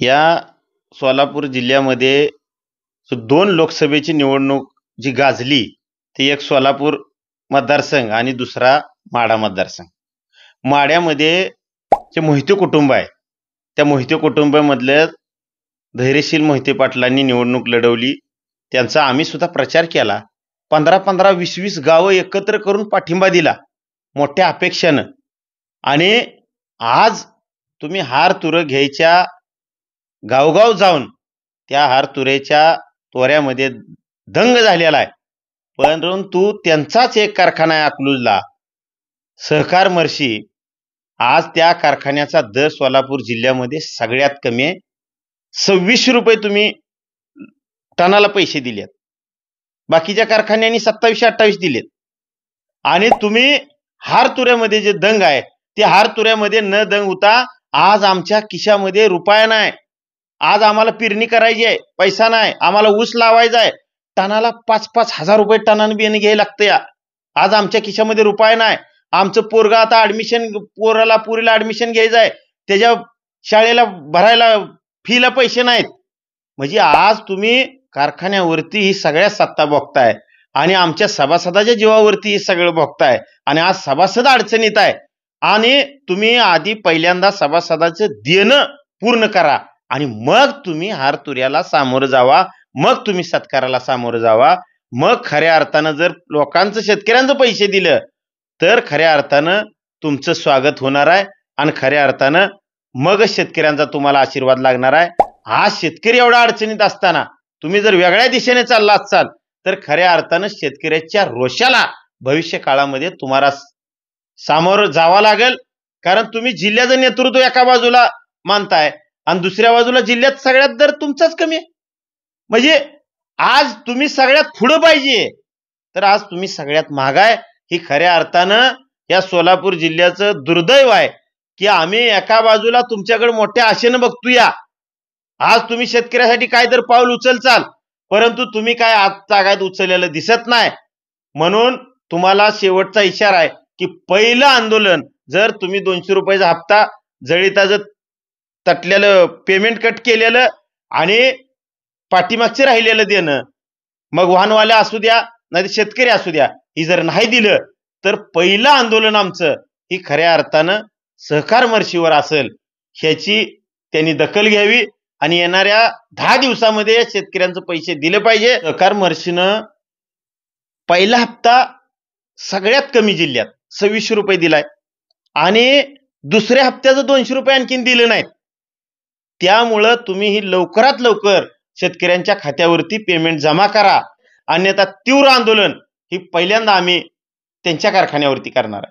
या सोलापूर जिल्ह्यामध्ये दोन लोकसभेची निवडणूक जी गाजली ती एक सोलापूर मतदारसंघ आणि दुसरा माडा मतदारसंघ माड्यामध्ये जे मोहिते कुटुंब आहे त्या मोहिते कुटुंबामधल्या धैर्यशील मोहिते पाटलांनी निवडणूक लढवली त्यांचा आम्ही सुद्धा प्रचार केला पंधरा पंधरा वीस वीस गावं एकत्र करून पाठिंबा दिला मोठ्या अपेक्षेनं आणि आज तुम्ही हार तुरं घ्यायच्या गावगाव जाऊन त्या हारतुरेच्या तोऱ्यामध्ये दंग झालेला आहे परंतु त्यांचाच एक कारखाना आहे अकलूजला सहकार मर्शी आज त्या कारखान्याचा दर सोलापूर जिल्ह्यामध्ये सगळ्यात कमी आहे सव्वीसशे रुपये तुम्ही टनाला पैसे दिलेत बाकीच्या कारखान्यांनी सत्तावीसशे अठ्ठावीस दिलेत आणि तुम्ही हारतुऱ्यामध्ये जे दंग आहे ते हारतुऱ्यामध्ये न दंग होता आज आमच्या किशामध्ये रुपया नाही आज आम्हाला पेरणी करायची आहे पैसा नाही आम्हाला ऊस लावायचा आहे टनाला पाच पाच हजार रुपये टनानं बियाणे घ्यायला लागतं या आज आमच्या खिशामध्ये रुपये नाही आमचं पोरगा आता ऍडमिशन पोराला पुरीला ऍडमिशन घ्यायचं आहे त्याच्या शाळेला भरायला फीला पैसे नाहीत म्हणजे आज तुम्ही कारखान्यावरती ही सगळ्या सत्ता बघताय आणि आमच्या सभासदाच्या जीवावरती हे सगळं बघताय आणि आज सभासद अडचणीत आहे आणि तुम्ही आधी पहिल्यांदा सभासदाचं देणं पूर्ण करा आणि मग तुम्ही हार तुऱ्याला सामोरं जावा मग तुम्ही सत्काराला सामोरं जावा मग खऱ्या अर्थानं जर लोकांचं शेतकऱ्यांचं पैसे दिलं तर खऱ्या अर्थानं तुमचं स्वागत होणार आहे आणि खऱ्या अर्थानं मग शेतकऱ्यांचा तुम्हाला आशीर्वाद लागणार आहे हा शेतकरी एवढा अडचणीत असताना तुम्ही जर वेगळ्या दिशेने चालला असाल तर खऱ्या अर्थानं शेतकऱ्याच्या रोषाला भविष्य काळामध्ये तुम्हाला सामोरं जावं लागेल कारण तुम्ही जिल्ह्याचं नेतृत्व एका बाजूला मानताय आणि दुसऱ्या बाजूला जिल्ह्यात सगळ्यात दर तुमचाच कमी आहे म्हणजे आज तुम्ही सगळ्यात पुढं पाहिजे तर आज तुम्ही सगळ्यात महागाय ही खऱ्या अर्थानं या सोलापूर जिल्ह्याचं दुर्दैव आहे की आम्ही एका बाजूला तुमच्याकडे मोठ्या आशेनं बघतोया आज तुम्ही शेतकऱ्यासाठी काय तर पाऊल उचलचाल परंतु तुम्ही काय आज काय उचललेलं दिसत नाही म्हणून तुम्हाला शेवटचा इशारा आहे की पहिलं आंदोलन जर तुम्ही दोनशे रुपयाचा हप्ता जळीता जर तटलेलं पेमेंट कट केलेलं आणि पाठीमागचे राहिलेलं देणं मग वाहनवाल्या असू द्या नाही शेतकरी असू द्या ही जर नाही दिलं तर पहिलं आंदोलन आमचं ही खऱ्या अर्थानं सहकार मर्शीवर असेल ह्याची त्यांनी दखल घ्यावी आणि येणाऱ्या दहा दिवसामध्ये शेतकऱ्यांचं पैसे दिले पाहिजे सहकार मर्शीनं पहिला हप्ता सगळ्यात कमी जिल्ह्यात सव्वीसशे रुपये दिलाय आणि दुसऱ्या हप्त्याचं दोनशे रुपये आणखीन दिले नाहीत त्यामुळं तुम्ही ही लवकरात लवकर शेतकऱ्यांच्या खात्यावरती पेमेंट जमा करा अन्यथा तीव्र आंदोलन ही पहिल्यांदा आम्ही त्यांच्या कारखान्यावरती करणार आहे